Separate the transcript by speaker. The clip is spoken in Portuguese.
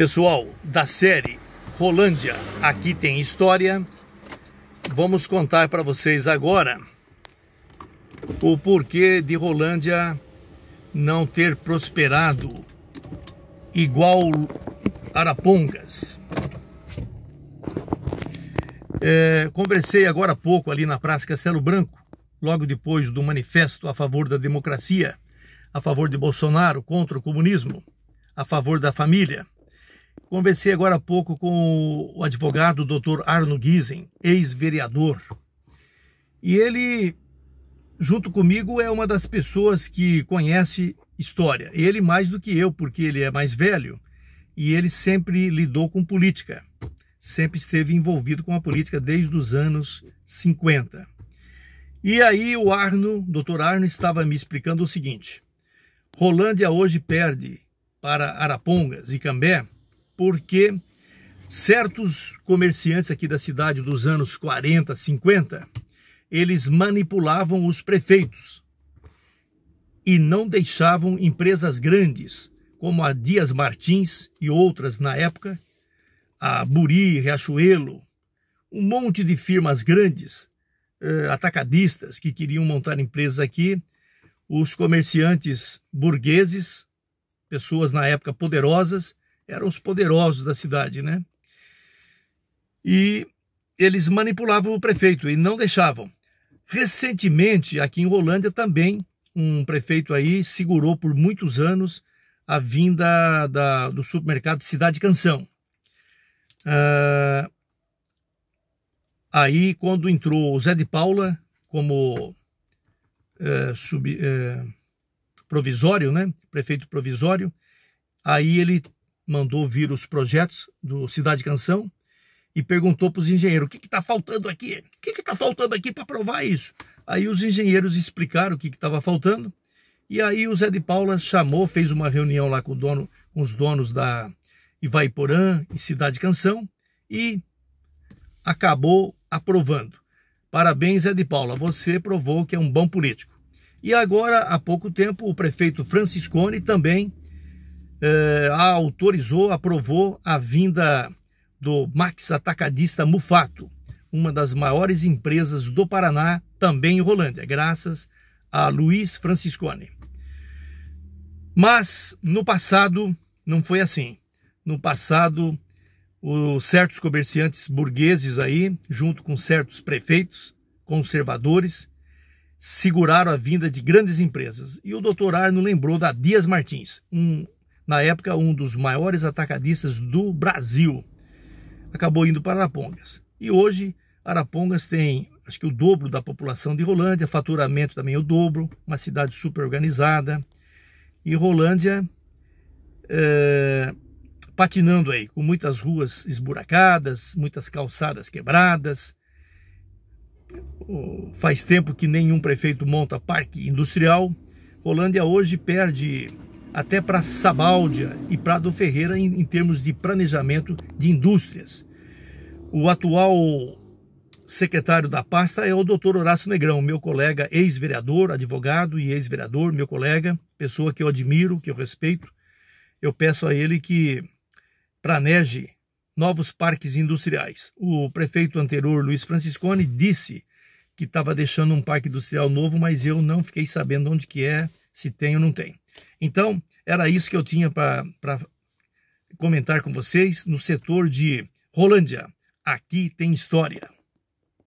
Speaker 1: Pessoal, da série Rolândia, aqui tem história. Vamos contar para vocês agora o porquê de Rolândia não ter prosperado igual Arapongas. É, conversei agora há pouco ali na Praça Castelo Branco, logo depois do manifesto a favor da democracia, a favor de Bolsonaro, contra o comunismo, a favor da família Conversei agora há pouco com o advogado Dr. Arno Gizen, ex-vereador. E ele, junto comigo, é uma das pessoas que conhece história. Ele mais do que eu, porque ele é mais velho e ele sempre lidou com política. Sempre esteve envolvido com a política desde os anos 50. E aí o Arno, Dr. Arno, estava me explicando o seguinte: Rolândia hoje perde para Arapongas e Cambé porque certos comerciantes aqui da cidade dos anos 40, 50, eles manipulavam os prefeitos e não deixavam empresas grandes, como a Dias Martins e outras na época, a Buri, Riachuelo, um monte de firmas grandes, eh, atacadistas que queriam montar empresas aqui, os comerciantes burgueses, pessoas na época poderosas, eram os poderosos da cidade, né? E eles manipulavam o prefeito e não deixavam. Recentemente, aqui em Rolândia também, um prefeito aí segurou por muitos anos a vinda da, do supermercado Cidade Canção. Ah, aí, quando entrou o Zé de Paula como eh, sub, eh, provisório, né? prefeito provisório, aí ele mandou vir os projetos do Cidade Canção e perguntou para os engenheiros: o que está faltando aqui? O que está faltando aqui para provar isso? Aí os engenheiros explicaram o que estava faltando. E aí o Zé de Paula chamou, fez uma reunião lá com, dono, com os donos da Ivaiporã e Cidade Canção e acabou aprovando. Parabéns, Zé de Paula, você provou que é um bom político. E agora, há pouco tempo, o prefeito Franciscone também eh, autorizou, aprovou a vinda do Max Atacadista Mufato, uma das maiores empresas do Paraná, também em Rolândia, graças a Luiz Franciscone. Mas no passado não foi assim. No passado, certos comerciantes burgueses aí, junto com certos prefeitos conservadores, seguraram a vinda de grandes empresas. E o doutor Arno lembrou da Dias Martins, um na época um dos maiores atacadistas do Brasil, acabou indo para Arapongas. E hoje Arapongas tem acho que o dobro da população de Rolândia, faturamento também é o dobro, uma cidade super organizada. E Rolândia é, patinando aí, com muitas ruas esburacadas, muitas calçadas quebradas. Faz tempo que nenhum prefeito monta parque industrial. Rolândia hoje perde até para Sabáudia e Prado Ferreira em, em termos de planejamento de indústrias. O atual secretário da pasta é o doutor Horácio Negrão, meu colega, ex-vereador, advogado e ex-vereador, meu colega, pessoa que eu admiro, que eu respeito. Eu peço a ele que planeje novos parques industriais. O prefeito anterior, Luiz Franciscone, disse que estava deixando um parque industrial novo, mas eu não fiquei sabendo onde que é, se tem ou não tem. Então, era isso que eu tinha para comentar com vocês no setor de Rolândia. Aqui tem história.